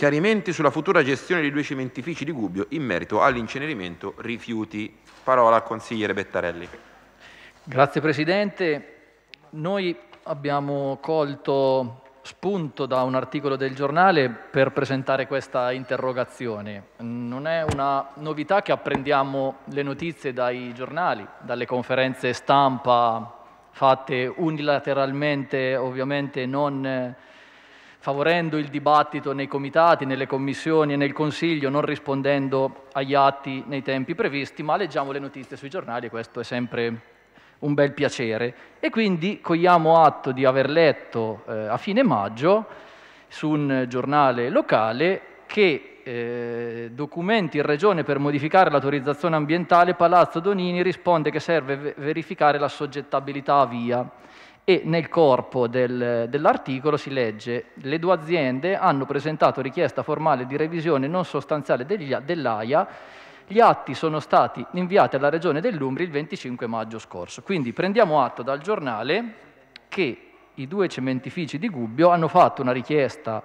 chiarimenti sulla futura gestione dei due cementifici di Gubbio in merito all'incenerimento rifiuti. Parola al consigliere Bettarelli. Grazie Presidente. Noi abbiamo colto spunto da un articolo del giornale per presentare questa interrogazione. Non è una novità che apprendiamo le notizie dai giornali, dalle conferenze stampa fatte unilateralmente, ovviamente non favorendo il dibattito nei comitati, nelle commissioni e nel Consiglio, non rispondendo agli atti nei tempi previsti, ma leggiamo le notizie sui giornali e questo è sempre un bel piacere. E quindi cogliamo atto di aver letto eh, a fine maggio su un giornale locale che eh, documenti in regione per modificare l'autorizzazione ambientale, Palazzo Donini risponde che serve verificare la soggettabilità a via e nel corpo del, dell'articolo si legge le due aziende hanno presentato richiesta formale di revisione non sostanziale degli, dell'AIA, gli atti sono stati inviati alla Regione dell'Umbria il 25 maggio scorso. Quindi prendiamo atto dal giornale che i due cementifici di Gubbio hanno fatto una richiesta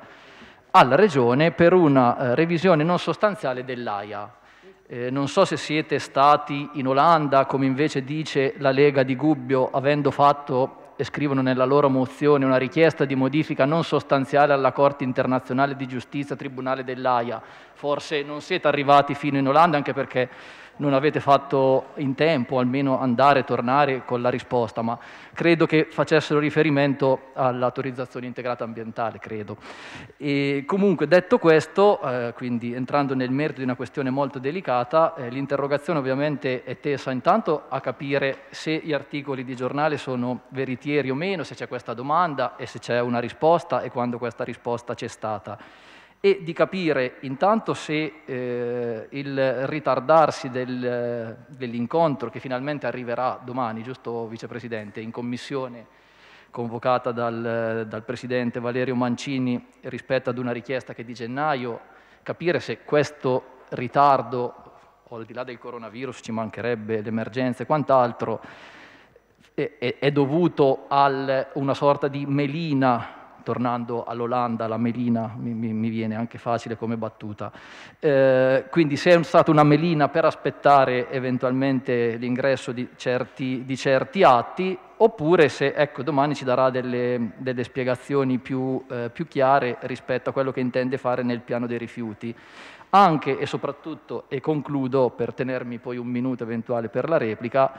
alla Regione per una eh, revisione non sostanziale dell'AIA. Eh, non so se siete stati in Olanda, come invece dice la Lega di Gubbio, avendo fatto scrivono nella loro mozione una richiesta di modifica non sostanziale alla Corte internazionale di giustizia, Tribunale dell'AIA. Forse non siete arrivati fino in Olanda anche perché non avete fatto in tempo almeno andare e tornare con la risposta, ma credo che facessero riferimento all'autorizzazione integrata ambientale, credo. E comunque detto questo, eh, quindi entrando nel merito di una questione molto delicata, eh, l'interrogazione ovviamente è tesa intanto a capire se gli articoli di giornale sono veritieri o meno, se c'è questa domanda e se c'è una risposta e quando questa risposta c'è stata e di capire intanto se eh, il ritardarsi del, eh, dell'incontro che finalmente arriverà domani, giusto Vicepresidente, in commissione convocata dal, dal Presidente Valerio Mancini rispetto ad una richiesta che è di gennaio, capire se questo ritardo al di là del coronavirus ci mancherebbe l'emergenza e quant'altro, è, è, è dovuto a una sorta di melina tornando all'Olanda, la melina mi, mi, mi viene anche facile come battuta. Eh, quindi se è stata una melina per aspettare eventualmente l'ingresso di certi, di certi atti, oppure se ecco, domani ci darà delle, delle spiegazioni più, eh, più, chiare rispetto a quello che intende fare nel piano dei rifiuti. Anche e soprattutto, e concludo per tenermi poi un minuto eventuale per la replica,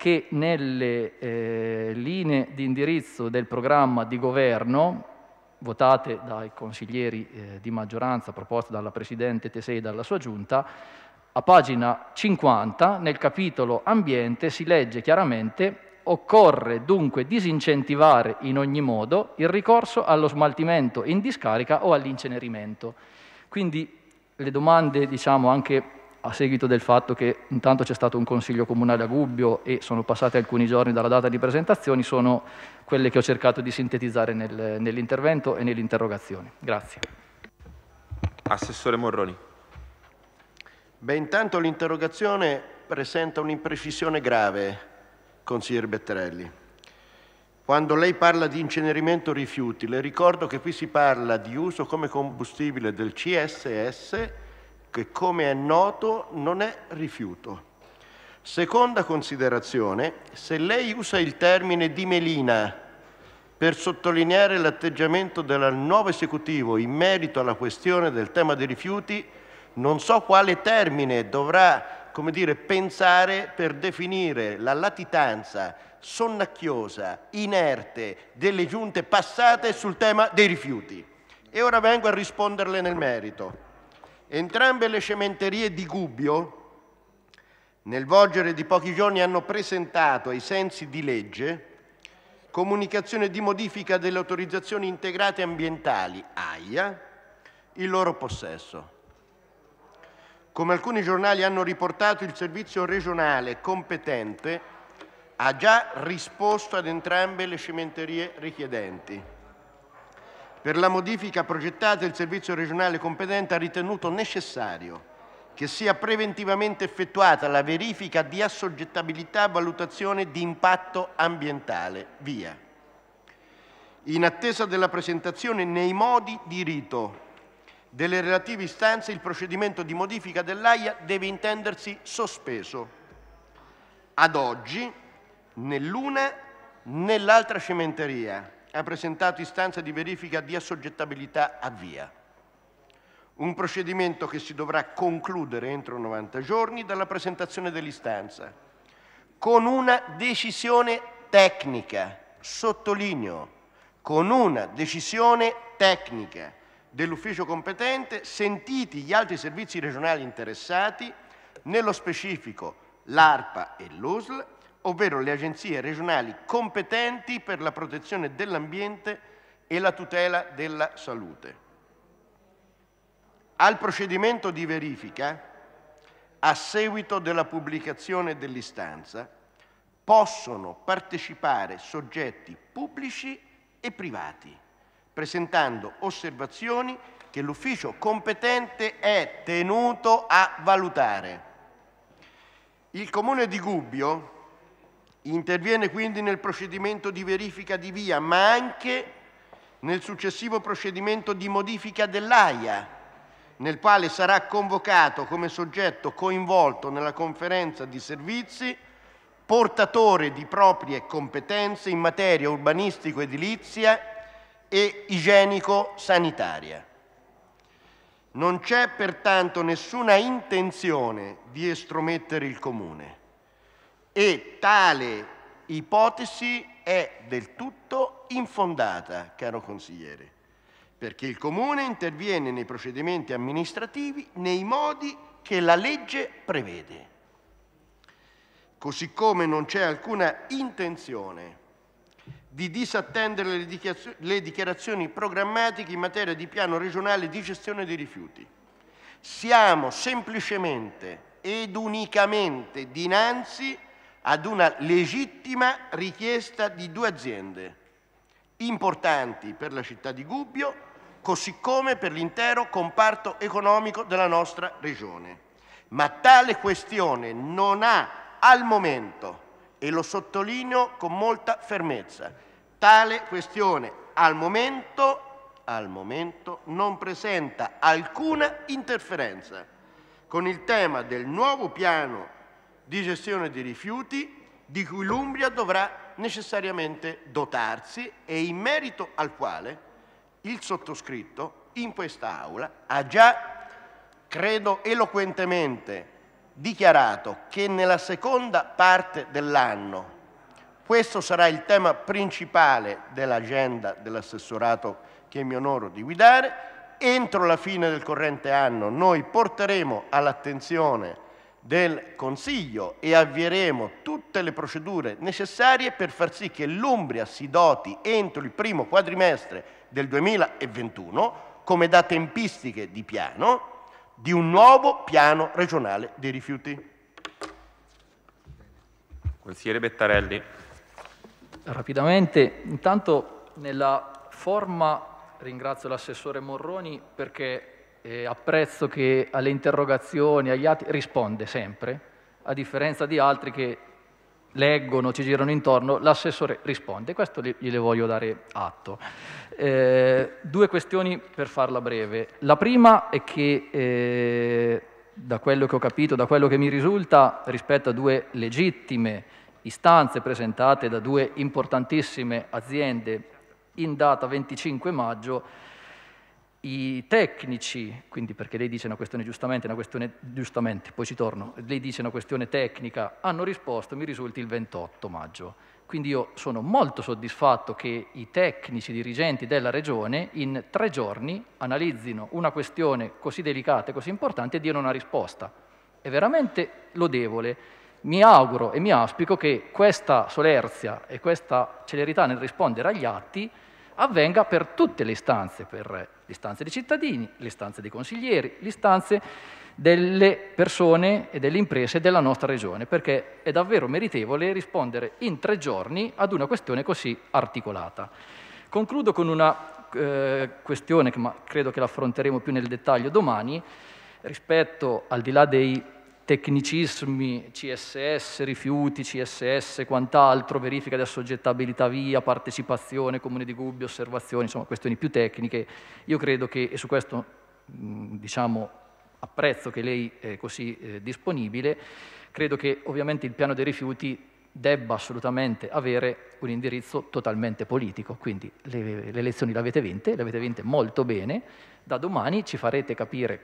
che nelle eh, linee di indirizzo del programma di governo, votate dai consiglieri eh, di maggioranza proposte dalla Presidente Tesei e dalla sua giunta, a pagina 50 nel capitolo ambiente si legge chiaramente occorre dunque disincentivare in ogni modo il ricorso allo smaltimento in discarica o all'incenerimento. Quindi le domande diciamo anche a seguito del fatto che intanto c'è stato un consiglio comunale a Gubbio e sono passati alcuni giorni dalla data di presentazioni, sono quelle che ho cercato di sintetizzare nel, nell'intervento e nell'interrogazione. Grazie. Assessore Morroni. Beh, intanto l'interrogazione presenta un'imprecisione grave, consigliere Betterelli. Quando lei parla di incenerimento rifiuti, le ricordo che qui si parla di uso come combustibile del CSS che come è noto non è rifiuto. Seconda considerazione, se lei usa il termine di Melina per sottolineare l'atteggiamento del nuovo esecutivo in merito alla questione del tema dei rifiuti, non so quale termine dovrà come dire, pensare per definire la latitanza sonnacchiosa, inerte delle giunte passate sul tema dei rifiuti. E ora vengo a risponderle nel merito. Entrambe le cementerie di Gubbio, nel volgere di pochi giorni, hanno presentato, ai sensi di legge, comunicazione di modifica delle autorizzazioni integrate ambientali AIA, il loro possesso. Come alcuni giornali hanno riportato, il servizio regionale competente ha già risposto ad entrambe le cementerie richiedenti. Per la modifica progettata il servizio regionale competente ha ritenuto necessario che sia preventivamente effettuata la verifica di assoggettabilità a valutazione di impatto ambientale. Via. In attesa della presentazione nei modi di rito delle relative istanze, il procedimento di modifica dell'AIA deve intendersi sospeso. Ad oggi, nell'una nell'altra cementeria ha presentato istanza di verifica di assoggettabilità a via. Un procedimento che si dovrà concludere entro 90 giorni dalla presentazione dell'istanza, con una decisione tecnica, sottolineo, con una decisione tecnica dell'ufficio competente, sentiti gli altri servizi regionali interessati, nello specifico l'ARPA e l'USL, ovvero le agenzie regionali competenti per la protezione dell'ambiente e la tutela della salute. Al procedimento di verifica, a seguito della pubblicazione dell'istanza, possono partecipare soggetti pubblici e privati, presentando osservazioni che l'ufficio competente è tenuto a valutare. Il Comune di Gubbio Interviene quindi nel procedimento di verifica di via, ma anche nel successivo procedimento di modifica dell'AIA, nel quale sarà convocato come soggetto coinvolto nella conferenza di servizi portatore di proprie competenze in materia urbanistico-edilizia e igienico-sanitaria. Non c'è pertanto nessuna intenzione di estromettere il Comune e tale ipotesi è del tutto infondata, caro consigliere, perché il Comune interviene nei procedimenti amministrativi nei modi che la legge prevede. Così come non c'è alcuna intenzione di disattendere le dichiarazioni programmatiche in materia di piano regionale di gestione dei rifiuti. Siamo semplicemente ed unicamente dinanzi ad una legittima richiesta di due aziende importanti per la città di Gubbio, così come per l'intero comparto economico della nostra regione. Ma tale questione non ha al momento, e lo sottolineo con molta fermezza, tale questione al momento, al momento non presenta alcuna interferenza con il tema del nuovo piano di gestione dei rifiuti di cui l'Umbria dovrà necessariamente dotarsi e in merito al quale il sottoscritto in quest'Aula ha già, credo eloquentemente, dichiarato che nella seconda parte dell'anno questo sarà il tema principale dell'agenda dell'assessorato che mi onoro di guidare. Entro la fine del corrente anno noi porteremo all'attenzione del Consiglio e avvieremo tutte le procedure necessarie per far sì che l'Umbria si doti entro il primo quadrimestre del 2021, come da tempistiche di piano, di un nuovo piano regionale dei rifiuti. Consigliere Bettarelli. Rapidamente, intanto nella forma ringrazio l'assessore Morroni perché eh, apprezzo che alle interrogazioni, agli atti, risponde sempre, a differenza di altri che leggono, ci girano intorno, l'assessore risponde. Questo gliele voglio dare atto. Eh, due questioni per farla breve. La prima è che, eh, da quello che ho capito, da quello che mi risulta, rispetto a due legittime istanze presentate da due importantissime aziende in data 25 maggio, i tecnici, quindi perché lei dice una questione giustamente, una questione giustamente, poi ci torno, lei dice una questione tecnica, hanno risposto, mi risulti il 28 maggio. Quindi io sono molto soddisfatto che i tecnici dirigenti della Regione in tre giorni analizzino una questione così delicata e così importante e diano una risposta. È veramente lodevole. Mi auguro e mi auspico che questa solerzia e questa celerità nel rispondere agli atti avvenga per tutte le istanze, per le istanze dei cittadini, le istanze dei consiglieri, le istanze delle persone e delle imprese della nostra regione, perché è davvero meritevole rispondere in tre giorni ad una questione così articolata. Concludo con una eh, questione che credo che l'affronteremo più nel dettaglio domani, rispetto al di là dei tecnicismi, CSS, rifiuti, CSS, quant'altro, verifica di assoggettabilità via, partecipazione, comune di Gubbio, osservazioni, insomma questioni più tecniche. Io credo che, e su questo diciamo, apprezzo che lei è così eh, disponibile, credo che ovviamente il piano dei rifiuti debba assolutamente avere un indirizzo totalmente politico. Quindi le, le elezioni le avete vinte, le avete vinte molto bene, da domani ci farete capire,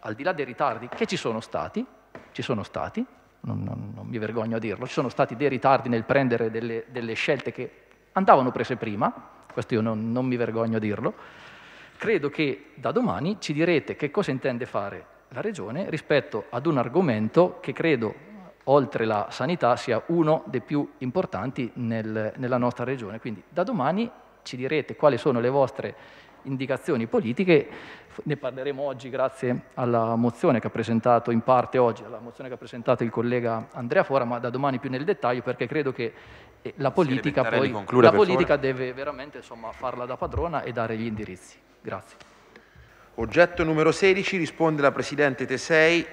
al di là dei ritardi che ci sono stati, ci sono stati, non, non, non, mi vergogno a dirlo, ci sono stati dei ritardi nel prendere delle, delle scelte che andavano prese prima, questo io non, non mi vergogno a dirlo, credo che da domani ci direte che cosa intende fare la Regione rispetto ad un argomento che credo, oltre la sanità, sia uno dei più importanti nel, nella nostra Regione. Quindi da domani ci direte quali sono le vostre indicazioni politiche, ne parleremo oggi grazie alla mozione che ha presentato in parte oggi, alla mozione che ha presentato il collega Andrea Fora, ma da domani più nel dettaglio perché credo che eh, la politica, poi, la politica deve veramente insomma, farla da padrona e dare gli indirizzi. Grazie. Oggetto numero 16 risponde la Presidente Tesei,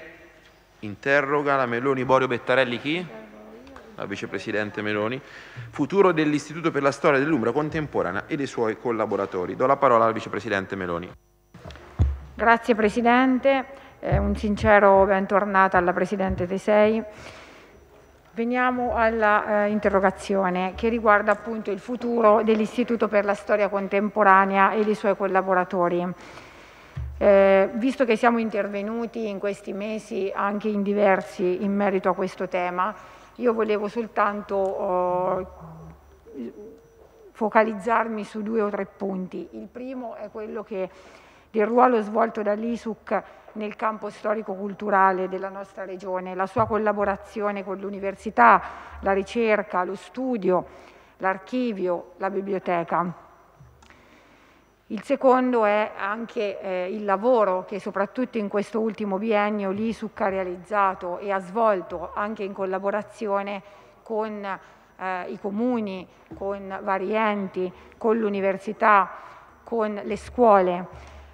interroga la Meloni Borio Bettarelli chi? la vicepresidente Meloni, futuro dell'Istituto per la Storia dell'Umbra Contemporanea e dei suoi collaboratori. Do la parola alla vicepresidente Meloni. Grazie Presidente, eh, un sincero bentornato alla Presidente Tesei. Veniamo all'interrogazione eh, che riguarda appunto il futuro dell'Istituto per la Storia Contemporanea e dei suoi collaboratori. Eh, visto che siamo intervenuti in questi mesi anche in diversi in merito a questo tema, io volevo soltanto oh, focalizzarmi su due o tre punti. Il primo è quello che, del ruolo svolto dall'ISUC nel campo storico-culturale della nostra regione, la sua collaborazione con l'università, la ricerca, lo studio, l'archivio, la biblioteca. Il secondo è anche eh, il lavoro che soprattutto in questo ultimo biennio l'ISUC ha realizzato e ha svolto anche in collaborazione con eh, i comuni, con vari enti, con l'università, con le scuole.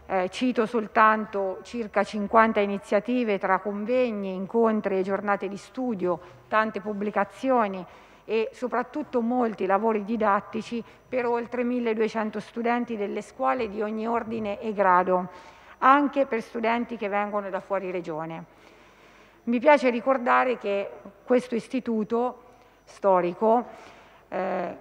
Eh, cito soltanto circa 50 iniziative tra convegni, incontri e giornate di studio, tante pubblicazioni, e soprattutto molti lavori didattici per oltre 1200 studenti delle scuole di ogni ordine e grado, anche per studenti che vengono da fuori regione. Mi piace ricordare che questo istituto storico eh,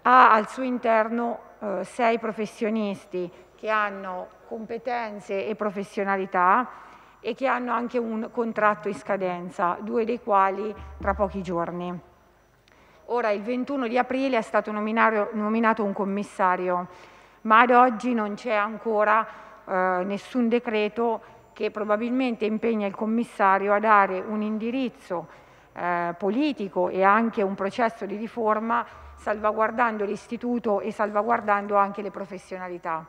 ha al suo interno eh, sei professionisti che hanno competenze e professionalità e che hanno anche un contratto in scadenza, due dei quali tra pochi giorni. Ora, il 21 di aprile è stato nominato un commissario, ma ad oggi non c'è ancora eh, nessun decreto che probabilmente impegna il commissario a dare un indirizzo eh, politico e anche un processo di riforma salvaguardando l'istituto e salvaguardando anche le professionalità.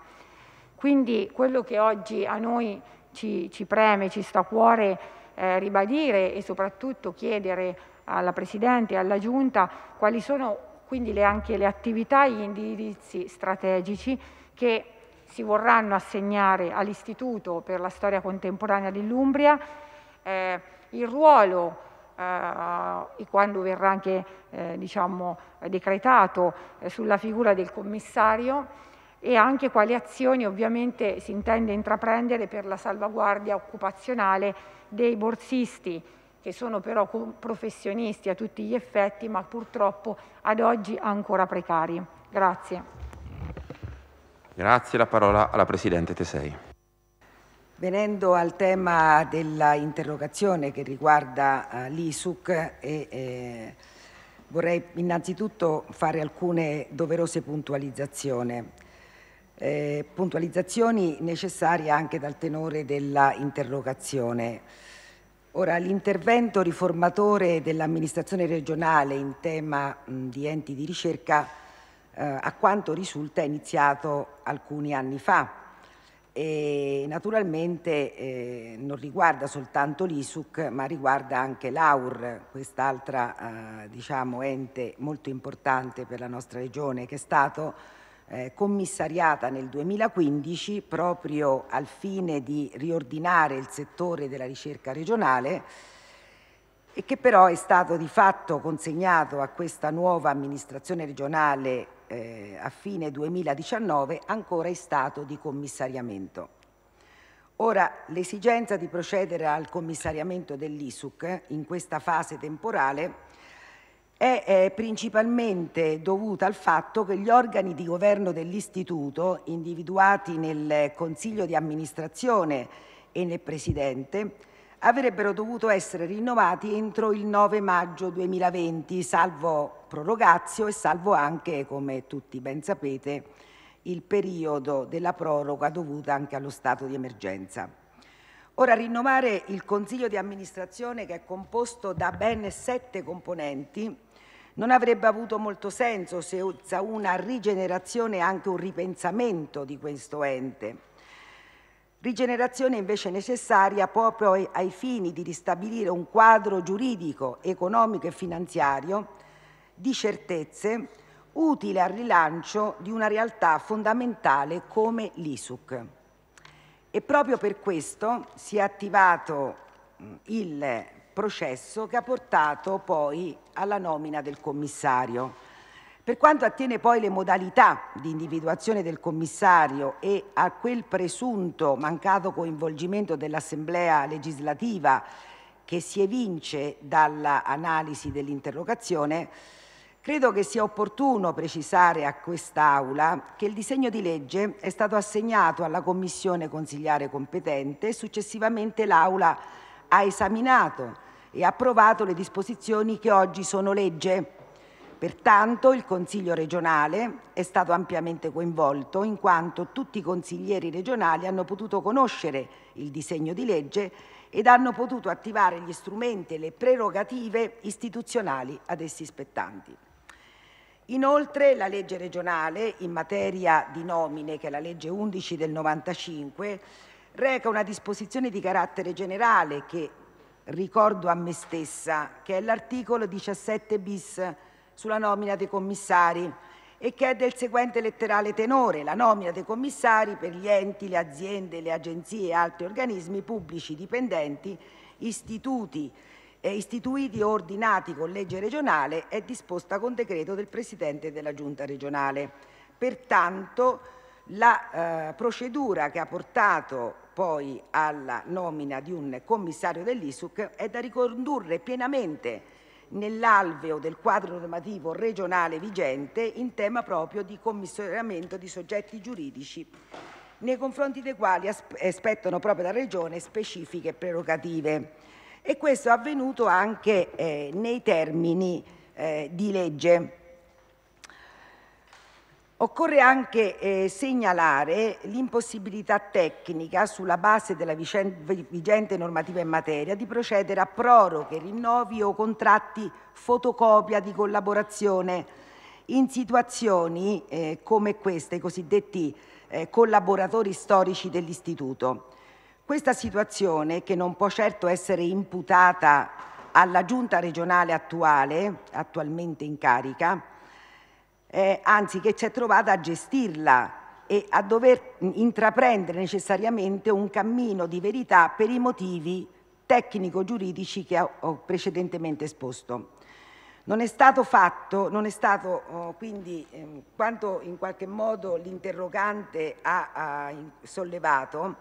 Quindi quello che oggi a noi ci, ci preme, ci sta a cuore eh, ribadire e soprattutto chiedere alla Presidente e alla Giunta quali sono quindi le, anche le attività e gli indirizzi strategici che si vorranno assegnare all'Istituto per la storia contemporanea dell'Umbria, eh, il ruolo eh, quando verrà anche eh, diciamo, decretato eh, sulla figura del commissario e anche quali azioni ovviamente si intende intraprendere per la salvaguardia occupazionale dei borsisti che sono però professionisti a tutti gli effetti, ma purtroppo ad oggi ancora precari. Grazie. Grazie, la parola alla Presidente Tesei. Venendo al tema dell'interrogazione che riguarda eh, l'ISUC, e, eh, vorrei innanzitutto fare alcune doverose puntualizzazioni. Eh, puntualizzazioni necessarie anche dal tenore dell'interrogazione. Ora, l'intervento riformatore dell'amministrazione regionale in tema mh, di enti di ricerca, eh, a quanto risulta, è iniziato alcuni anni fa e naturalmente eh, non riguarda soltanto l'ISUC ma riguarda anche l'AUR, quest'altra eh, diciamo, ente molto importante per la nostra regione che è stato eh, commissariata nel 2015 proprio al fine di riordinare il settore della ricerca regionale e che però è stato di fatto consegnato a questa nuova amministrazione regionale eh, a fine 2019 ancora in stato di commissariamento. Ora, l'esigenza di procedere al commissariamento dell'ISUC in questa fase temporale è principalmente dovuta al fatto che gli organi di governo dell'istituto, individuati nel Consiglio di amministrazione e nel Presidente, avrebbero dovuto essere rinnovati entro il 9 maggio 2020, salvo prorogazio e salvo anche, come tutti ben sapete, il periodo della proroga dovuta anche allo stato di emergenza. Ora, rinnovare il Consiglio di amministrazione, che è composto da ben sette componenti, non avrebbe avuto molto senso senza una rigenerazione e anche un ripensamento di questo ente. Rigenerazione invece necessaria proprio ai fini di ristabilire un quadro giuridico, economico e finanziario di certezze utile al rilancio di una realtà fondamentale come l'ISUC. E proprio per questo si è attivato mm, il processo che ha portato poi alla nomina del commissario. Per quanto attiene poi le modalità di individuazione del commissario e a quel presunto mancato coinvolgimento dell'Assemblea legislativa che si evince dall'analisi dell'interrogazione, credo che sia opportuno precisare a quest'Aula che il disegno di legge è stato assegnato alla Commissione consigliare competente e successivamente l'Aula ha esaminato e approvato le disposizioni che oggi sono legge. Pertanto il Consiglio regionale è stato ampiamente coinvolto in quanto tutti i consiglieri regionali hanno potuto conoscere il disegno di legge ed hanno potuto attivare gli strumenti e le prerogative istituzionali ad essi spettanti. Inoltre la legge regionale in materia di nomine, che è la legge 11 del 95, reca una disposizione di carattere generale che ricordo a me stessa, che è l'articolo 17 bis sulla nomina dei commissari e che è del seguente letterale tenore. La nomina dei commissari per gli enti, le aziende, le agenzie e altri organismi pubblici dipendenti, istituti, e istituiti ordinati con legge regionale è disposta con decreto del Presidente della Giunta regionale. Pertanto la eh, procedura che ha portato poi alla nomina di un commissario dell'ISUC è da ricondurre pienamente nell'alveo del quadro normativo regionale vigente in tema proprio di commissionamento di soggetti giuridici nei confronti dei quali aspettano proprio la Regione specifiche prerogative. E questo è avvenuto anche eh, nei termini eh, di legge. Occorre anche eh, segnalare l'impossibilità tecnica, sulla base della vigente normativa in materia, di procedere a proroghe, rinnovi o contratti fotocopia di collaborazione in situazioni eh, come queste, i cosiddetti eh, collaboratori storici dell'Istituto. Questa situazione, che non può certo essere imputata alla giunta regionale attuale, attualmente in carica, eh, anzi che ci è trovata a gestirla e a dover intraprendere necessariamente un cammino di verità per i motivi tecnico-giuridici che ho precedentemente esposto. Non è stato fatto, non è stato oh, quindi ehm, quanto in qualche modo l'interrogante ha, sollevato,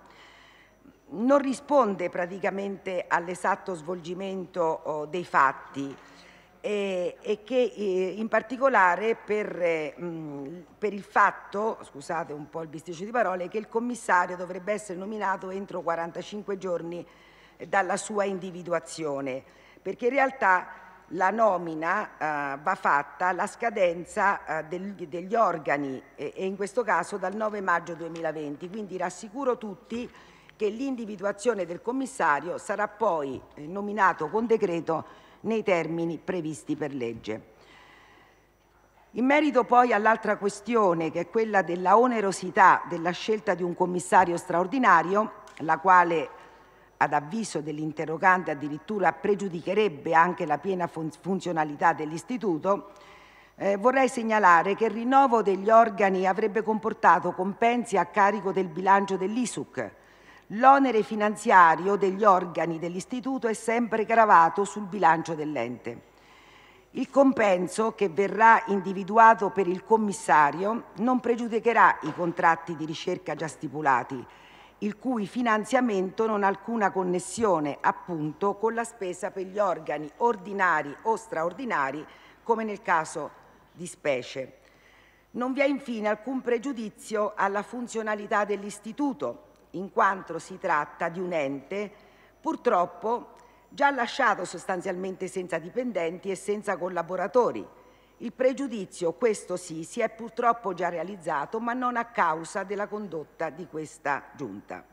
non risponde praticamente all'esatto svolgimento oh, dei fatti e, e che eh, in particolare per, eh, mh, per, il fatto, scusate un po' il bisticcio di parole, che il commissario dovrebbe essere nominato entro 45 giorni eh, dalla sua individuazione, perché in realtà la nomina eh, va fatta alla scadenza eh, del, degli organi e, e in questo caso dal 9 maggio 2020, quindi rassicuro tutti che l'individuazione del commissario sarà poi eh, nominato con decreto nei termini previsti per legge. In merito poi all'altra questione, che è quella della onerosità della scelta di un commissario straordinario, la quale ad avviso dell'interrogante addirittura pregiudicherebbe anche la piena fun funzionalità dell'istituto, eh, vorrei segnalare che il rinnovo degli organi avrebbe comportato compensi a carico del bilancio dell'ISUC, L'onere finanziario degli organi dell'Istituto è sempre gravato sul bilancio dell'ente. Il compenso che verrà individuato per il commissario non pregiudicherà i contratti di ricerca già stipulati, il cui finanziamento non ha alcuna connessione appunto con la spesa per gli organi ordinari o straordinari, come nel caso di specie. Non vi è infine alcun pregiudizio alla funzionalità dell'Istituto, in quanto si tratta di un ente purtroppo già lasciato sostanzialmente senza dipendenti e senza collaboratori. Il pregiudizio, questo sì, si è purtroppo già realizzato, ma non a causa della condotta di questa giunta.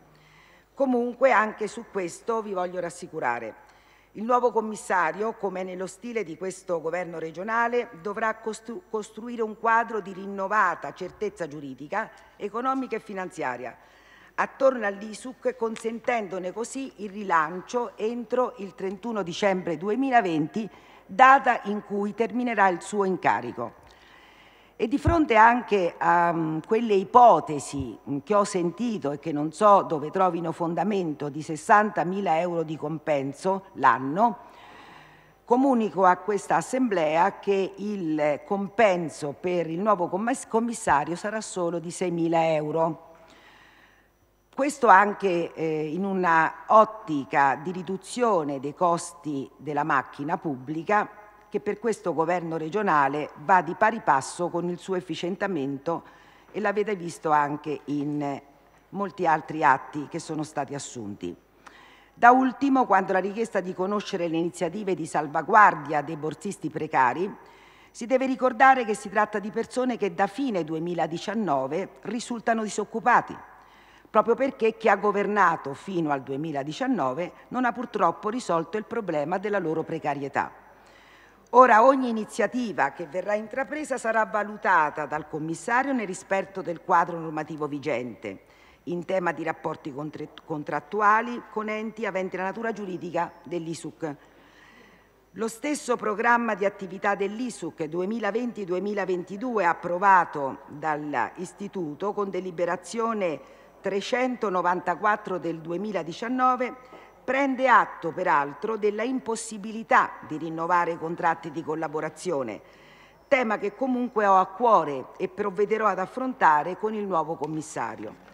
Comunque anche su questo vi voglio rassicurare. Il nuovo commissario, come nello stile di questo governo regionale, dovrà costru costruire un quadro di rinnovata certezza giuridica, economica e finanziaria, attorno all'ISUC consentendone così il rilancio entro il 31 dicembre 2020, data in cui terminerà il suo incarico. E di fronte anche a um, quelle ipotesi mm, che ho sentito e che non so dove trovino fondamento di 60.000 euro di compenso l'anno, comunico a questa Assemblea che il compenso per il nuovo commissario sarà solo di 6.000 euro questo anche eh, in una ottica di riduzione dei costi della macchina pubblica che per questo governo regionale va di pari passo con il suo efficientamento e l'avete visto anche in eh, molti altri atti che sono stati assunti. Da ultimo, quando la richiesta di conoscere le iniziative di salvaguardia dei borsisti precari, si deve ricordare che si tratta di persone che da fine 2019 risultano disoccupati proprio perché chi ha governato fino al 2019 non ha purtroppo risolto il problema della loro precarietà. Ora ogni iniziativa che verrà intrapresa sarà valutata dal commissario nel rispetto del quadro normativo vigente in tema di rapporti contrattuali con enti aventi la natura giuridica dell'ISUC. Lo stesso programma di attività dell'ISUC 2020-2022 approvato dall'Istituto con deliberazione 394 del 2019 prende atto peraltro della impossibilità di rinnovare i contratti di collaborazione, tema che comunque ho a cuore e provvederò ad affrontare con il nuovo commissario.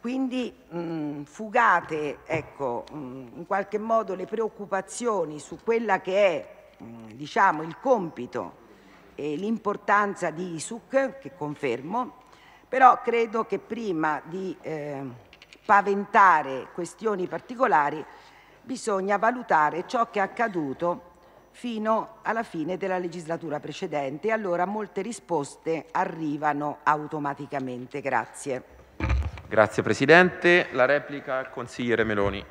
Quindi mh, mm, fugate ecco, mh, mm, in qualche modo le preoccupazioni su quella che è mh, mm, diciamo, il compito e l'importanza di ISUC, che confermo, però credo che prima di eh, paventare questioni particolari bisogna valutare ciò che è accaduto fino alla fine della legislatura precedente e allora molte risposte arrivano automaticamente. Grazie. Grazie Presidente. La replica al Consigliere Meloni.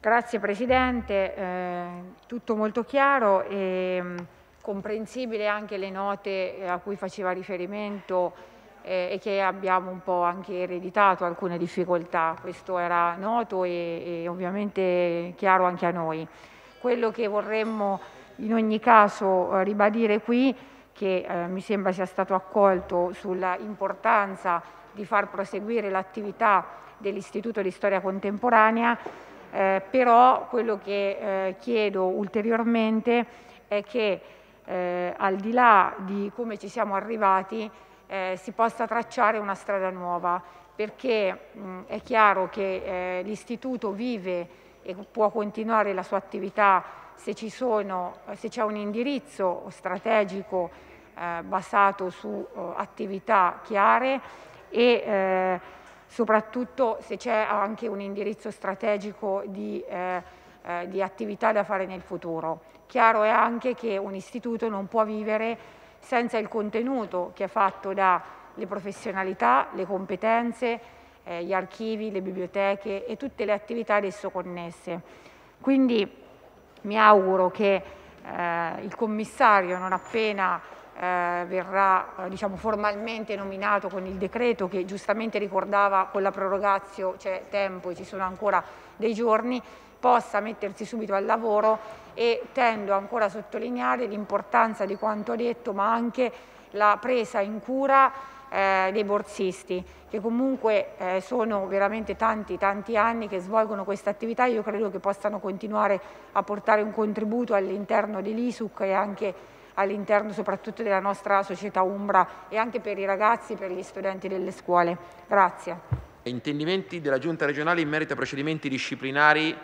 Grazie Presidente, eh, tutto molto chiaro e mm, comprensibile anche le note eh, a cui faceva riferimento eh, e che abbiamo un po' anche ereditato alcune difficoltà, questo era noto e, e ovviamente chiaro anche a noi. Quello che vorremmo in ogni caso eh, ribadire qui, che eh, mi sembra sia stato accolto sulla importanza di far proseguire l'attività dell'Istituto di Storia Contemporanea, eh, però quello che eh, chiedo ulteriormente è che eh, al di là di come ci siamo arrivati, eh, si possa tracciare una strada nuova, perché mh, è chiaro che eh, l'istituto vive e può continuare la sua attività se eh, c'è un indirizzo strategico eh, basato su uh, attività chiare e eh, soprattutto se c'è anche un indirizzo strategico di, eh, eh, di, attività da fare nel futuro. Chiaro è anche che un istituto non può vivere senza il contenuto che è fatto dalle professionalità, le competenze, eh, gli archivi, le biblioteche e tutte le attività adesso connesse. Quindi mi auguro che eh, il commissario non appena eh, verrà eh, diciamo, formalmente nominato con il decreto che giustamente ricordava con la prorogazio c'è cioè tempo e ci sono ancora dei giorni, possa mettersi subito al lavoro e tendo ancora a sottolineare l'importanza di quanto detto, ma anche la presa in cura eh, dei borsisti, che comunque eh, sono veramente tanti, tanti anni che svolgono questa attività. Io credo che possano continuare a portare un contributo all'interno dell'ISUC e anche all'interno soprattutto della nostra società Umbra e anche per i ragazzi, per gli studenti delle scuole. Grazie. Intendimenti della Giunta regionale in merito a procedimenti disciplinari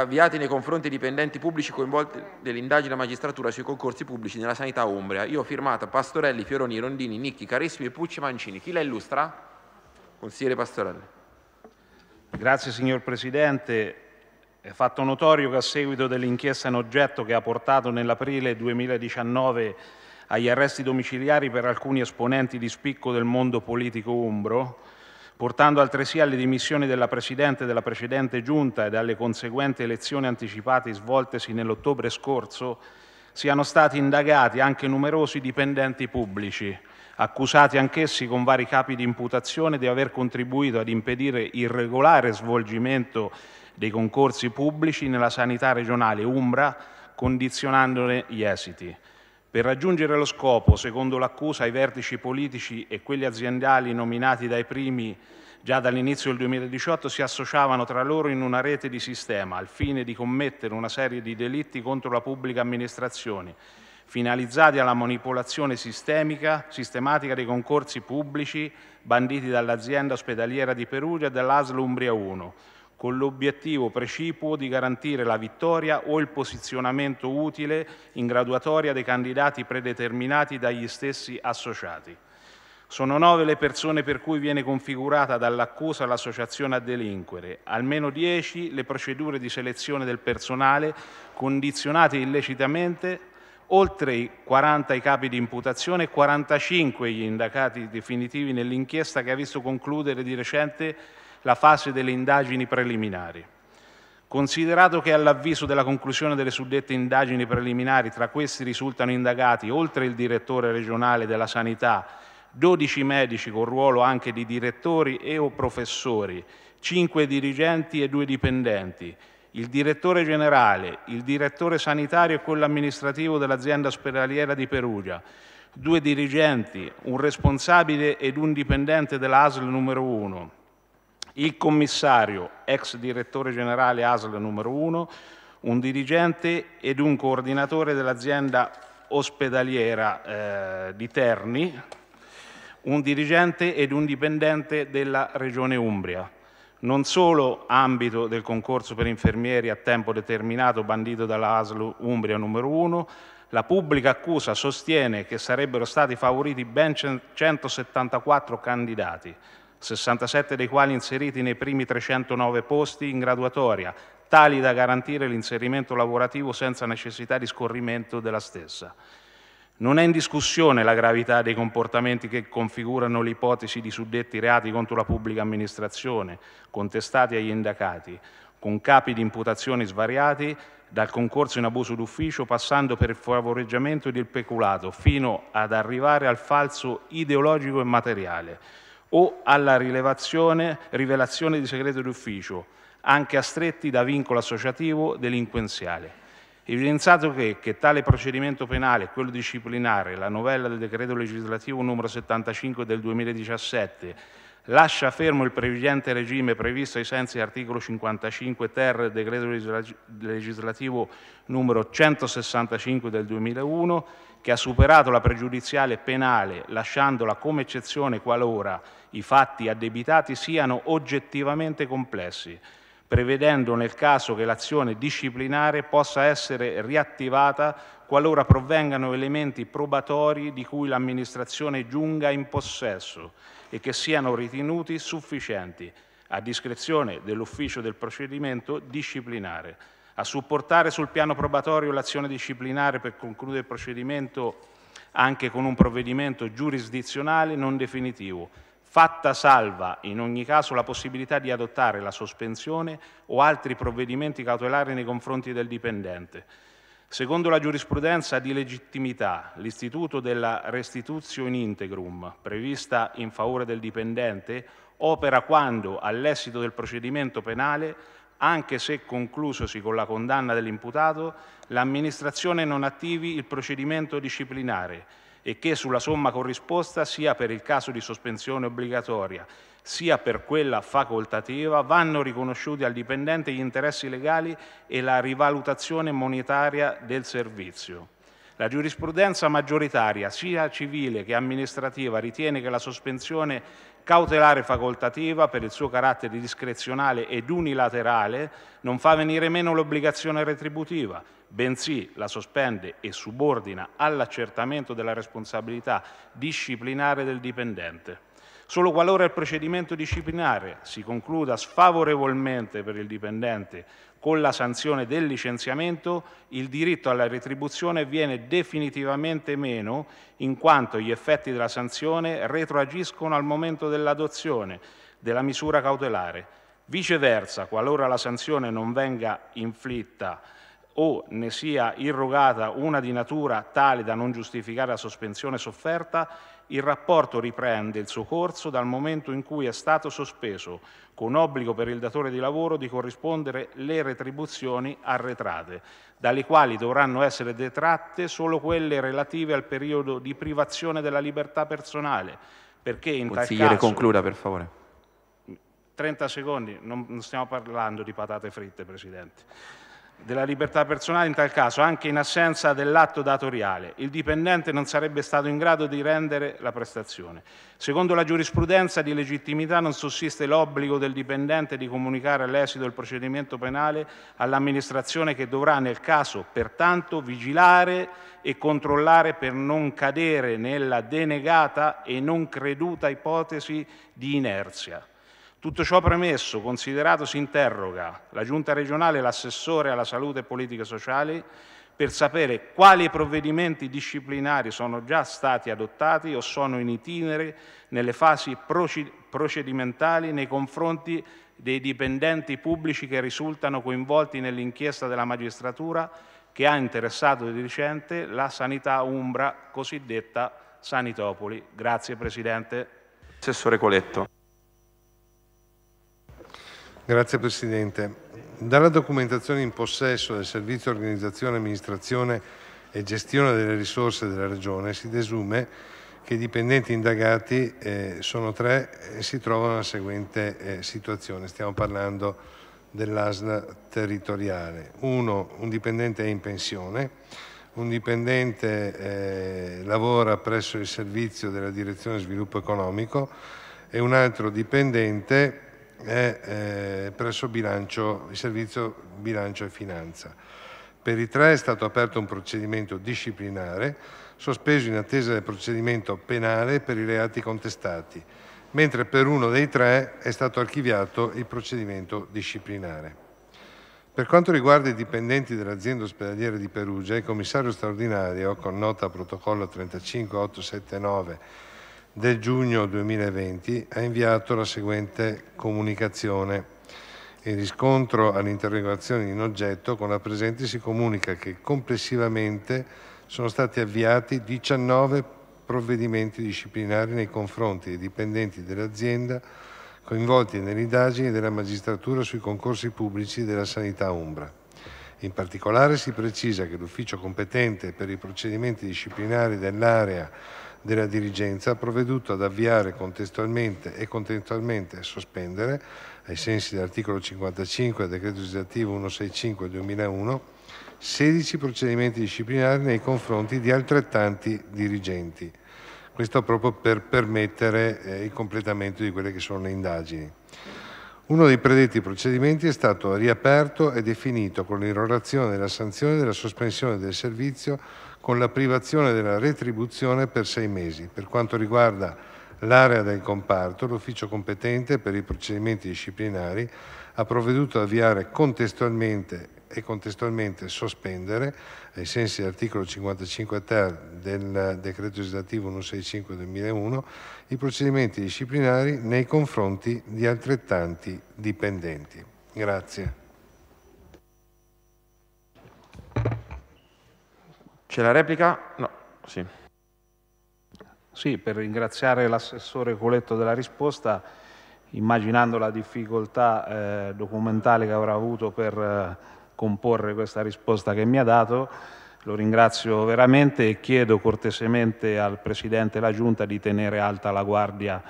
avviati nei confronti dei dipendenti pubblici coinvolti nell'indagine della magistratura sui concorsi pubblici nella sanità Umbria. Io ho firmato Pastorelli, Fioroni, Rondini, Nicchi, Carissimi e Pucci Mancini. Chi la illustra? Consigliere Pastorelli. Grazie signor Presidente. È fatto notorio che a seguito dell'inchiesta in oggetto che ha portato nell'aprile 2019 agli arresti domiciliari per alcuni esponenti di spicco del mondo politico umbro, portando altresì alle dimissioni della Presidente della precedente Giunta e alle conseguenti elezioni anticipate svoltesi nell'ottobre scorso, siano stati indagati anche numerosi dipendenti pubblici, accusati anch'essi con vari capi di imputazione di aver contribuito ad impedire il regolare svolgimento dei concorsi pubblici nella sanità regionale Umbra, condizionandone gli esiti. Per raggiungere lo scopo, secondo l'accusa, i vertici politici e quelli aziendali nominati dai primi già dall'inizio del 2018 si associavano tra loro in una rete di sistema al fine di commettere una serie di delitti contro la pubblica amministrazione, finalizzati alla manipolazione sistematica dei concorsi pubblici banditi dall'azienda ospedaliera di Perugia e dall'ASL Umbria 1, con l'obiettivo precipuo di garantire la vittoria o il posizionamento utile in graduatoria dei candidati predeterminati dagli stessi associati. Sono nove le persone per cui viene configurata dall'accusa l'associazione a delinquere, almeno dieci le procedure di selezione del personale condizionate illecitamente, oltre i 40 i capi di imputazione e 45 gli indagati definitivi nell'inchiesta che ha visto concludere di recente la fase delle indagini preliminari. Considerato che all'avviso della conclusione delle suddette indagini preliminari tra questi risultano indagati, oltre il direttore regionale della sanità, 12 medici con ruolo anche di direttori e o professori, 5 dirigenti e 2 dipendenti, il direttore generale, il direttore sanitario e quello amministrativo dell'azienda ospedaliera di Perugia, due dirigenti, un responsabile ed un dipendente dell'ASL numero 1, il commissario, ex direttore generale ASL numero 1, un dirigente ed un coordinatore dell'azienda ospedaliera eh, di Terni, un dirigente ed un dipendente della Regione Umbria. Non solo ambito del concorso per infermieri a tempo determinato bandito dalla ASL Umbria numero 1, la pubblica accusa sostiene che sarebbero stati favoriti ben 174 candidati, 67 dei quali inseriti nei primi 309 posti in graduatoria, tali da garantire l'inserimento lavorativo senza necessità di scorrimento della stessa. Non è in discussione la gravità dei comportamenti che configurano l'ipotesi di suddetti reati contro la pubblica amministrazione, contestati agli indagati, con capi di imputazioni svariati, dal concorso in abuso d'ufficio passando per il favoreggiamento ed il peculato, fino ad arrivare al falso ideologico e materiale o alla rivelazione di segreto d'ufficio, anche a stretti da vincolo associativo delinquenziale. Evidenziato che, che tale procedimento penale e quello disciplinare, la novella del decreto legislativo n. 75 del 2017, lascia fermo il previdente regime previsto ai sensi dell'articolo 55 ter del decreto legislativo numero 165 del 2001, che ha superato la pregiudiziale penale lasciandola come eccezione qualora i fatti addebitati siano oggettivamente complessi, prevedendo nel caso che l'azione disciplinare possa essere riattivata qualora provengano elementi probatori di cui l'amministrazione giunga in possesso e che siano ritenuti sufficienti, a discrezione dell'ufficio del procedimento disciplinare. A supportare sul piano probatorio l'azione disciplinare per concludere il procedimento anche con un provvedimento giurisdizionale non definitivo fatta salva in ogni caso la possibilità di adottare la sospensione o altri provvedimenti cautelari nei confronti del dipendente. Secondo la giurisprudenza di legittimità, l'istituto della restituzio in integrum, prevista in favore del dipendente, opera quando, all'esito del procedimento penale, anche se conclusosi con la condanna dell'imputato, l'amministrazione non attivi il procedimento disciplinare e che sulla somma corrisposta sia per il caso di sospensione obbligatoria sia per quella facoltativa vanno riconosciuti al dipendente gli interessi legali e la rivalutazione monetaria del servizio. La giurisprudenza maggioritaria, sia civile che amministrativa, ritiene che la sospensione cautelare facoltativa, per il suo carattere discrezionale ed unilaterale, non fa venire meno l'obbligazione retributiva, bensì la sospende e subordina all'accertamento della responsabilità disciplinare del dipendente. Solo qualora il procedimento disciplinare si concluda sfavorevolmente per il dipendente con la sanzione del licenziamento, il diritto alla retribuzione viene definitivamente meno in quanto gli effetti della sanzione retroagiscono al momento dell'adozione della misura cautelare. Viceversa, qualora la sanzione non venga inflitta o ne sia irrogata una di natura tale da non giustificare la sospensione sofferta, il rapporto riprende il suo corso dal momento in cui è stato sospeso, con obbligo per il datore di lavoro di corrispondere le retribuzioni arretrate, dalle quali dovranno essere detratte solo quelle relative al periodo di privazione della libertà personale, perché in tal caso... concluda, per favore. 30 secondi, non stiamo parlando di patate fritte, Presidente della libertà personale in tal caso, anche in assenza dell'atto datoriale, il dipendente non sarebbe stato in grado di rendere la prestazione. Secondo la giurisprudenza di legittimità non sussiste l'obbligo del dipendente di comunicare l'esito del procedimento penale all'amministrazione che dovrà nel caso pertanto vigilare e controllare per non cadere nella denegata e non creduta ipotesi di inerzia. Tutto ciò premesso, considerato, si interroga la Giunta regionale e l'assessore alla salute e politiche sociali per sapere quali provvedimenti disciplinari sono già stati adottati o sono in itinere nelle fasi procedimentali nei confronti dei dipendenti pubblici che risultano coinvolti nell'inchiesta della magistratura che ha interessato di recente la sanità umbra cosiddetta Sanitopoli. Grazie Presidente. Assessore Coletto. Grazie Presidente. Dalla documentazione in possesso del Servizio Organizzazione, Amministrazione e Gestione delle Risorse della Regione si desume che i dipendenti indagati eh, sono tre e si trovano nella seguente eh, situazione. Stiamo parlando dell'ASL territoriale. Uno, un dipendente è in pensione, un dipendente eh, lavora presso il servizio della Direzione Sviluppo Economico e un altro dipendente è eh, presso bilancio, il servizio bilancio e finanza. Per i tre è stato aperto un procedimento disciplinare, sospeso in attesa del procedimento penale per i reati contestati, mentre per uno dei tre è stato archiviato il procedimento disciplinare. Per quanto riguarda i dipendenti dell'azienda ospedaliera di Perugia, il commissario straordinario, con nota protocollo 35879 del giugno 2020 ha inviato la seguente comunicazione. In riscontro all'interrogazione in oggetto, con la presente si comunica che complessivamente sono stati avviati 19 provvedimenti disciplinari nei confronti dei dipendenti dell'azienda coinvolti nelle indagini della magistratura sui concorsi pubblici della sanità Umbra. In particolare si precisa che l'ufficio competente per i procedimenti disciplinari dell'area della dirigenza ha provveduto ad avviare contestualmente e contestualmente a sospendere, ai sensi dell'articolo 55 del decreto legislativo 165 del 2001, 16 procedimenti disciplinari nei confronti di altrettanti dirigenti. Questo proprio per permettere eh, il completamento di quelle che sono le indagini. Uno dei predetti procedimenti è stato riaperto e definito con l'irrorazione della sanzione della sospensione del servizio con la privazione della retribuzione per sei mesi. Per quanto riguarda l'area del comparto, l'ufficio competente per i procedimenti disciplinari ha provveduto a avviare contestualmente e contestualmente sospendere, ai sensi dell'articolo 55 ter del decreto legislativo 165 2001, i procedimenti disciplinari nei confronti di altrettanti dipendenti. Grazie. C'è la replica? No, sì. Sì, per ringraziare l'assessore Coletto della risposta, immaginando la difficoltà eh, documentale che avrà avuto per eh, comporre questa risposta che mi ha dato, lo ringrazio veramente e chiedo cortesemente al Presidente della Giunta di tenere alta la guardia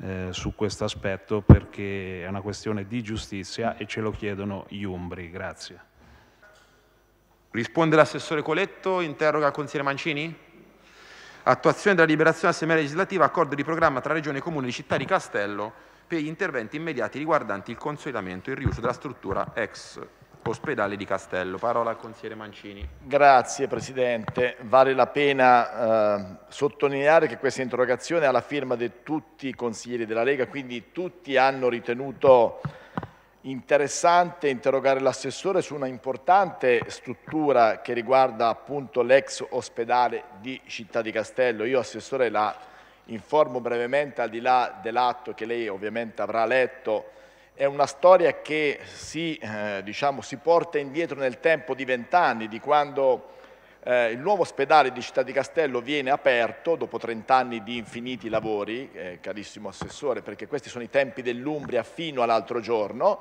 eh, su questo aspetto perché è una questione di giustizia e ce lo chiedono gli Umbri. Grazie. Risponde l'assessore Coletto, interroga il consigliere Mancini? Attuazione della liberazione assemblea legislativa, accordo di programma tra Regione e Comune di Città di Castello per gli interventi immediati riguardanti il consolidamento e il riuso della struttura ex ospedale di Castello. Parola al consigliere Mancini. Grazie Presidente. Vale la pena eh, sottolineare che questa interrogazione ha la firma di tutti i consiglieri della Lega, quindi tutti hanno ritenuto interessante interrogare l'assessore su una importante struttura che riguarda appunto l'ex ospedale di Città di Castello. Io assessore la informo brevemente al di là dell'atto che lei ovviamente avrà letto. È una storia che si, eh, diciamo, si porta indietro nel tempo di vent'anni, di quando eh, il nuovo ospedale di Città di Castello viene aperto dopo 30 anni di infiniti lavori, eh, carissimo Assessore, perché questi sono i tempi dell'Umbria fino all'altro giorno.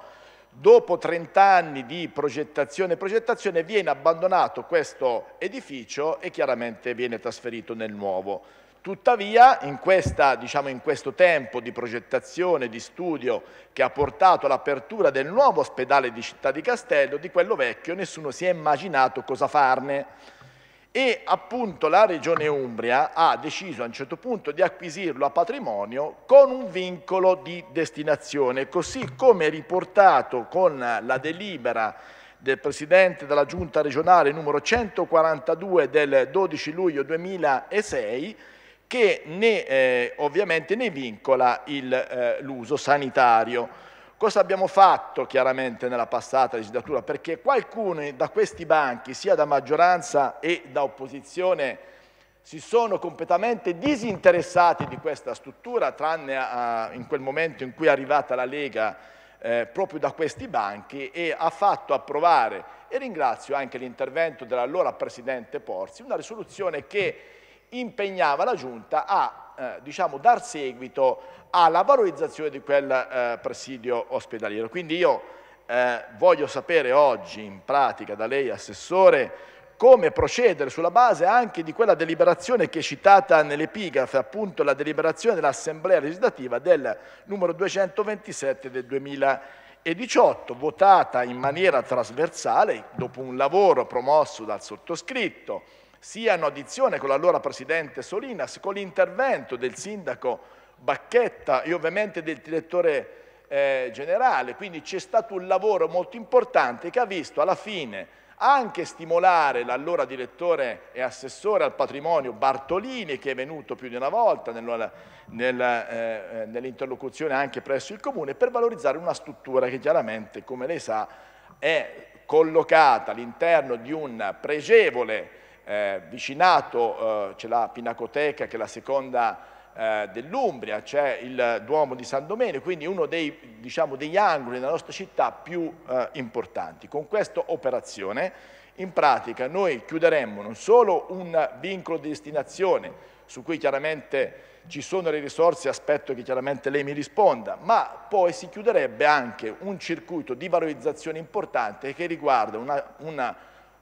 Dopo 30 anni di progettazione e progettazione viene abbandonato questo edificio e chiaramente viene trasferito nel nuovo. Tuttavia, in, questa, diciamo, in questo tempo di progettazione, di studio che ha portato all'apertura del nuovo ospedale di Città di Castello, di quello vecchio nessuno si è immaginato cosa farne e appunto la regione Umbria ha deciso a un certo punto di acquisirlo a patrimonio con un vincolo di destinazione, così come riportato con la delibera del Presidente della Giunta regionale numero 142 del 12 luglio 2006 che ne, eh, ovviamente ne vincola eh, l'uso sanitario. Cosa abbiamo fatto chiaramente nella passata legislatura? Perché qualcuno da questi banchi, sia da maggioranza e da opposizione, si sono completamente disinteressati di questa struttura, tranne a, in quel momento in cui è arrivata la Lega eh, proprio da questi banchi e ha fatto approvare, e ringrazio anche l'intervento dell'allora Presidente Porzi, una risoluzione che impegnava la Giunta a eh, diciamo, dar seguito alla valorizzazione di quel eh, presidio ospedaliero. Quindi io eh, voglio sapere oggi, in pratica, da lei, Assessore, come procedere sulla base anche di quella deliberazione che è citata nell'epigrafe, appunto la deliberazione dell'Assemblea legislativa del numero 227 del 2018, votata in maniera trasversale dopo un lavoro promosso dal sottoscritto siano addizione con l'allora Presidente Solinas, con l'intervento del Sindaco Bacchetta e ovviamente del Direttore eh, Generale. Quindi c'è stato un lavoro molto importante che ha visto alla fine anche stimolare l'allora direttore e assessore al patrimonio Bartolini che è venuto più di una volta nel, nel, eh, eh nell'interlocuzione anche presso il comune per valorizzare una struttura che chiaramente come lei sa è collocata all'interno di un pregevole eh, vicinato eh, c'è la Pinacoteca che è la seconda eh, dell'Umbria, c'è il Duomo di San Domenico, quindi uno dei, diciamo, degli angoli della nostra città più eh, importanti. Con questa operazione in pratica noi chiuderemmo non solo un vincolo di destinazione su cui chiaramente ci sono le risorse, aspetto che chiaramente lei mi risponda, ma poi si chiuderebbe anche un circuito di valorizzazione importante che riguarda una, una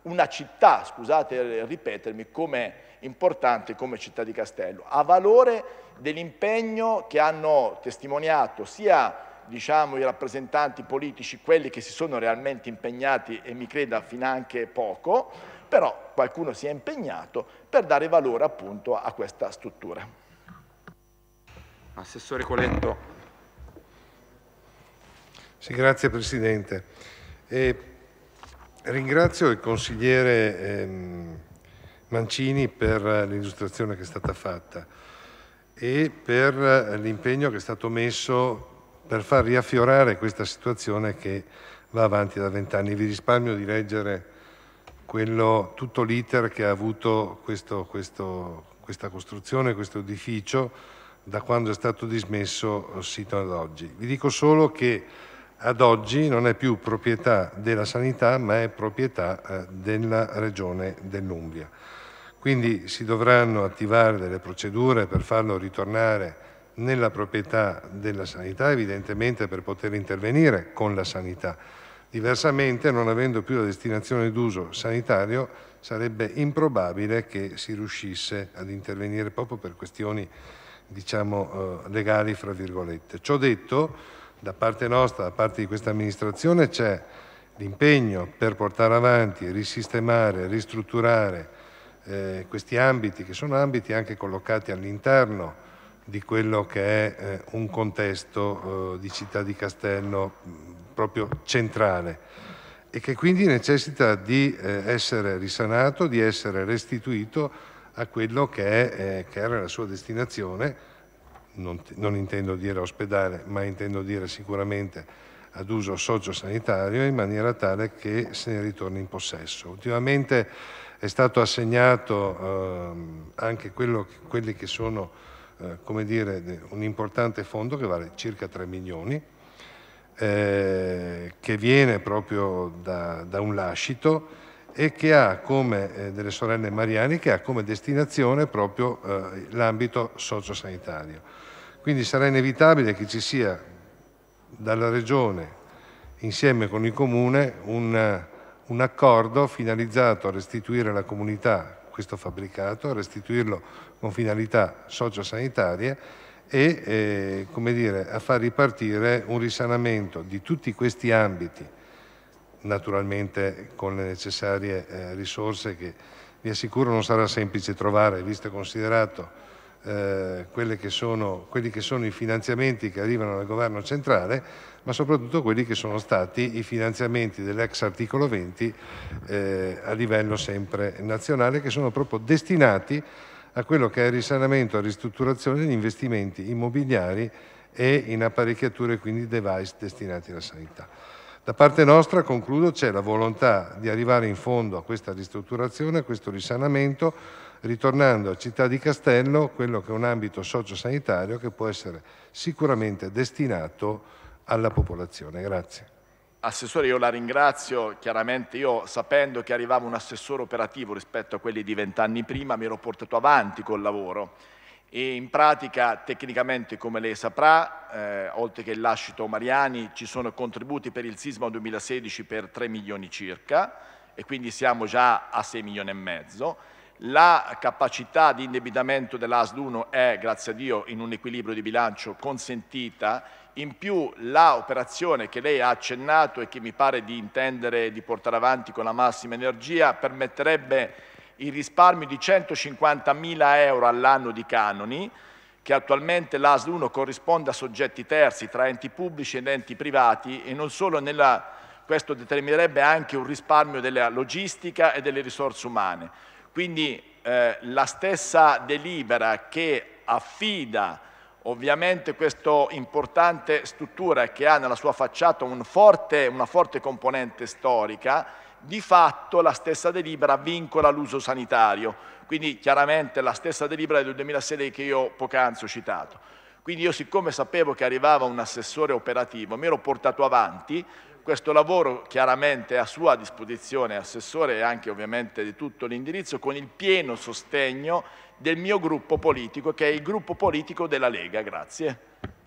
una città, scusate ripetermi, come importante come città di Castello, a valore dell'impegno che hanno testimoniato sia diciamo, i rappresentanti politici, quelli che si sono realmente impegnati e mi creda fin anche poco, però qualcuno si è impegnato per dare valore appunto a questa struttura. Assessore Coletto. Sì, grazie Presidente. Eh, Ringrazio il consigliere ehm, Mancini per l'illustrazione che è stata fatta e per l'impegno che è stato messo per far riaffiorare questa situazione che va avanti da vent'anni. Vi risparmio di leggere quello, tutto l'iter che ha avuto questo, questo, questa costruzione, questo edificio, da quando è stato dismesso il sito ad oggi. Vi dico solo che ad oggi non è più proprietà della sanità ma è proprietà eh, della regione dell'Umbria. Quindi si dovranno attivare delle procedure per farlo ritornare nella proprietà della sanità, evidentemente per poter intervenire con la sanità. Diversamente, non avendo più la destinazione d'uso sanitario, sarebbe improbabile che si riuscisse ad intervenire proprio per questioni, diciamo, eh, legali, fra virgolette. Ciò detto, da parte nostra, da parte di questa amministrazione, c'è l'impegno per portare avanti, risistemare, ristrutturare eh, questi ambiti, che sono ambiti anche collocati all'interno di quello che è eh, un contesto eh, di città di Castello proprio centrale e che quindi necessita di eh, essere risanato, di essere restituito a quello che, è, eh, che era la sua destinazione, non, non intendo dire ospedale, ma intendo dire sicuramente ad uso sociosanitario in maniera tale che se ne ritorni in possesso. Ultimamente è stato assegnato eh, anche quello, quelli che sono eh, come dire, un importante fondo che vale circa 3 milioni, eh, che viene proprio da, da, un lascito e che ha come, eh, delle sorelle Mariani, che ha come destinazione proprio eh, l'ambito sociosanitario. Quindi sarà inevitabile che ci sia dalla Regione, insieme con il Comune, un, un accordo finalizzato a restituire alla comunità questo fabbricato, a restituirlo con finalità sociosanitarie e eh, come dire, a far ripartire un risanamento di tutti questi ambiti, naturalmente con le necessarie eh, risorse che vi assicuro non sarà semplice trovare, visto e considerato eh, che sono, quelli che sono i finanziamenti che arrivano dal governo centrale, ma soprattutto quelli che sono stati i finanziamenti dell'ex articolo 20 eh, a livello sempre nazionale, che sono proprio destinati a quello che è il risanamento e ristrutturazione degli investimenti immobiliari e in apparecchiature, quindi device destinati alla sanità. Da parte nostra, concludo, c'è la volontà di arrivare in fondo a questa ristrutturazione, a questo risanamento, ritornando a Città di Castello quello che è un ambito sociosanitario che può essere sicuramente destinato alla popolazione. Grazie. Assessore, io la ringrazio. Chiaramente io, sapendo che arrivava un assessore operativo rispetto a quelli di vent'anni prima, mi ero portato avanti col lavoro. E in pratica, tecnicamente, come lei saprà, eh, oltre che il lascito Mariani, ci sono contributi per il sisma 2016 per 3 milioni circa, e quindi siamo già a 6 milioni e mezzo. La capacità di indebitamento dellasd 1 è, grazie a Dio, in un equilibrio di bilancio consentita, in più l'operazione che lei ha accennato e che mi pare di intendere di portare avanti con la massima energia permetterebbe il risparmio di 150 mila euro all'anno di canoni, che attualmente lasd 1 corrisponde a soggetti terzi tra enti pubblici ed enti privati e non solo nella questo determinerebbe anche un risparmio della logistica e delle risorse umane. Quindi eh, la stessa delibera che affida ovviamente questa importante struttura che ha nella sua facciata un forte, una forte componente storica, di fatto la stessa delibera vincola l'uso sanitario, quindi chiaramente la stessa delibera del 2006 che io poc'anzi ho citato. Quindi io siccome sapevo che arrivava un assessore operativo, mi ero portato avanti questo lavoro chiaramente è a sua disposizione, Assessore, e anche ovviamente di tutto l'indirizzo, con il pieno sostegno del mio gruppo politico, che è il gruppo politico della Lega. Grazie.